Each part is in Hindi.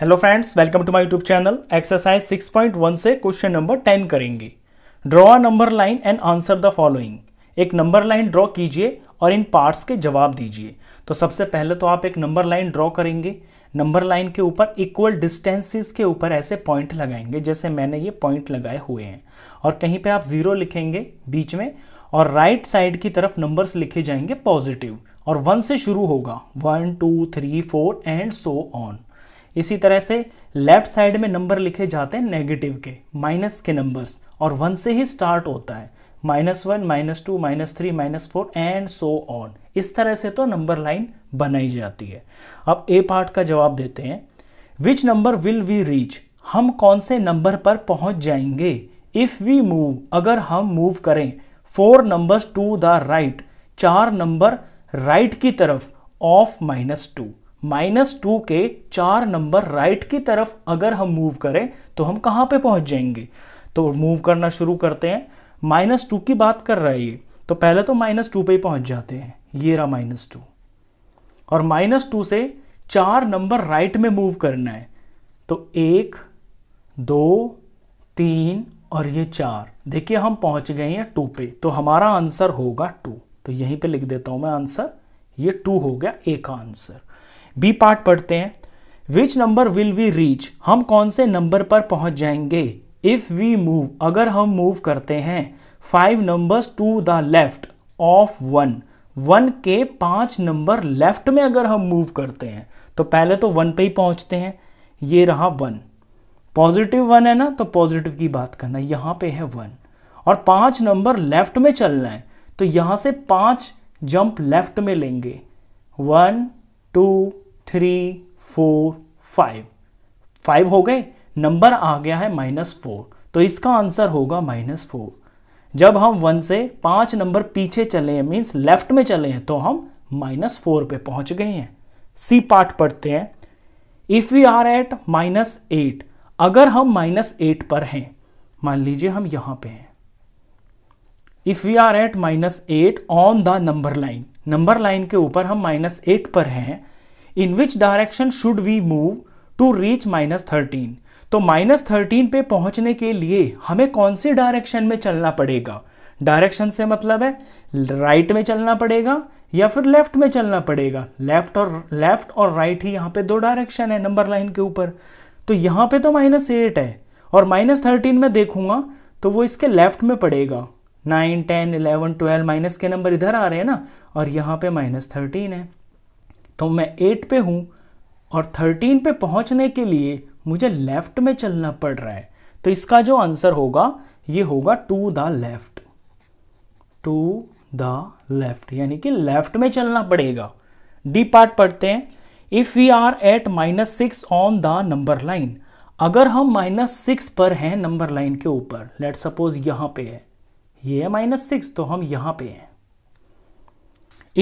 hello friends welcome to my YouTube channel exercise 6.1 से क्वेश्चन नंबर 10 करेंगे draw a number line and answer the following एक नंबर लाइन ड्रॉ कीजिए और इन पार्ट्स के जवाब दीजिए तो सबसे पहले तो आप एक नंबर लाइन ड्रॉ करेंगे नंबर लाइन के ऊपर इक्वल डिस्टेंसेस के ऊपर ऐसे पॉइंट लगाएंगे जैसे मैंने ये पॉइंट लगाए हुए हैं और कहीं पर आप ज़ीरो लिखेंगे बीच में और राइट right साइड की तरफ नंबर्स लिखे जाएंगे पॉजिटिव और वन से शुरू होगा one two three four and so on इसी तरह से लेफ्ट साइड में नंबर लिखे जाते हैं नेगेटिव के माइनस के नंबर्स और वन से ही स्टार्ट होता है minus one minus two minus three minus four and so on इस तरह से तो नंबर लाइन बनाई जाती है अब ए पार्ट का जवाब देते हैं which number will we reach हम कौन से नंबर पर पहुंच जाएंगे इफ़ वी मूव अगर हम मूव करें four numbers to the right चार नंबर राइट right की तरफ of minus two minus two के चार नंबर राइट की तरफ अगर हम मूव करें तो हम कहां पे पहुंच जाएंगे तो मूव करना शुरू करते हैं माइनस टू की बात कर रहा है ये तो पहले तो माइनस टू पर ही पहुंच जाते हैं ये रहा माइनस टू और माइनस टू से चार नंबर राइट में मूव करना है तो एक दो तीन और ये चार देखिए हम पहुंच गए हैं टू पे तो हमारा आंसर होगा टू तो यहीं पे लिख देता हूं मैं आंसर ये टू हो गया एक आंसर बी पार्ट पढ़ते हैं which number will we reach हम कौन से नंबर पर पहुंच जाएंगे इफ़ वी मूव अगर हम मूव करते हैं five numbers to the left of one one के पांच नंबर लेफ्ट में अगर हम मूव करते हैं तो पहले तो वन पे ही पहुंचते हैं ये रहा वन पॉजिटिव वन है ना तो पॉजिटिव की बात करना यहां पे है वन और पांच नंबर लेफ्ट में चलना है तो यहां से पांच जंप लेफ्ट में लेंगे one two three four five five हो गए नंबर आ गया है माइनस फोर तो इसका आंसर होगा माइनस फोर जब हम वन से पांच नंबर पीछे चले हैं मीन्स लेफ्ट में चले हैं तो हम माइनस फोर पे पहुंच गए हैं सी पार्ट पढ़ते हैं if we are at minus eight अगर हम माइनस एट पर हैं मान लीजिए हम यहां पे हैं if we are at minus eight on the number line number line के ऊपर हम माइनस एट पर हैं in which direction should we move to reach minus thirteen तो माइनस थर्टीन पे पहुंचने के लिए हमें कौन सी डायरेक्शन में चलना पड़ेगा डायरेक्शन से मतलब है राइट में चलना पड़ेगा या फिर लेफ्ट में चलना पड़ेगा लेफ्ट और लेफ्ट और राइट ही यहाँ पे दो डायरेक्शन है नंबर लाइन के ऊपर तो यहाँ पे तो माइनस एट है और माइनस थर्टीन में देखूंगा तो वो इसके लेफ्ट में पड़ेगा nine ten eleven twelve minus के नंबर इधर आ रहे हैं ना और यहाँ पे माइनस थर्टीन है तो मैं एट पे हूँ और थर्टीन पे पहुँचने के लिए मुझे लेफ़्ट में चलना पड़ रहा है तो इसका जो आंसर होगा ये होगा to the left to the left यानी कि लेफ़्ट में चलना पड़ेगा डी पार्ट पढ़ते हैं if we are at minus six on the number line अगर हम माइनस सिक्स पर हैं नंबर लाइन के ऊपर लेट सपोज यहां पे है ये है माइनस सिक्स तो हम यहां पे हैं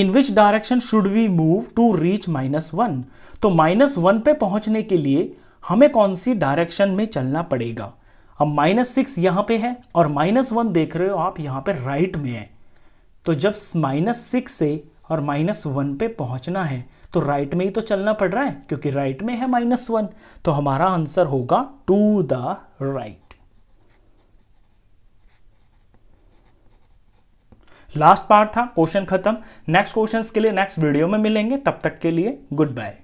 in which direction should we move to reach minus one तो माइनस वन पे पहुंचने के लिए हमें कौन सी डायरेक्शन में चलना पड़ेगा अब माइनस सिक्स यहाँ पे है और माइनस वन देख रहे हो आप यहाँ पे राइट में है तो जब माइनस सिक्स से और माइनस वन पे पहुंचना है तो राइट में ही तो चलना पड़ रहा है क्योंकि राइट में है माइनस वन तो हमारा आंसर होगा to the right last part था क्वेश्चन खत्म नेक्स्ट क्वेश्चन के लिए नेक्स्ट वीडियो में मिलेंगे तब तक के लिए गुड बाय